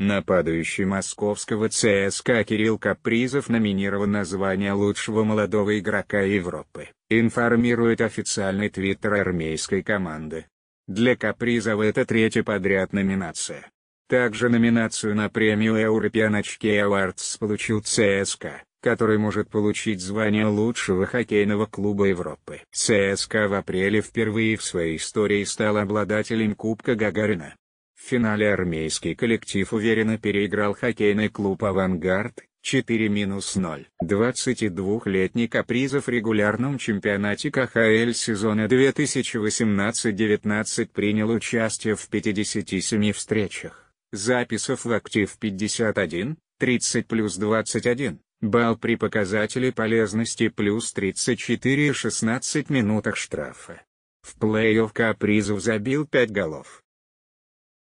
Нападающий московского ЦСКА Кирилл Капризов номинирован на звание лучшего молодого игрока Европы, информирует официальный твиттер армейской команды. Для Капризова это третья подряд номинация. Также номинацию на премию European очки Awards получил ЦСКА, который может получить звание лучшего хоккейного клуба Европы. ЦСКА в апреле впервые в своей истории стал обладателем Кубка Гагарина. В финале армейский коллектив уверенно переиграл хоккейный клуб «Авангард» 4-0. 22-летний капризов в регулярном чемпионате КХЛ сезона 2018-19 принял участие в 57 встречах, записов в актив 51, 30 плюс 21, балл при показателе полезности плюс 34 и 16 минутах штрафа. В плей-офф Капризов забил 5 голов,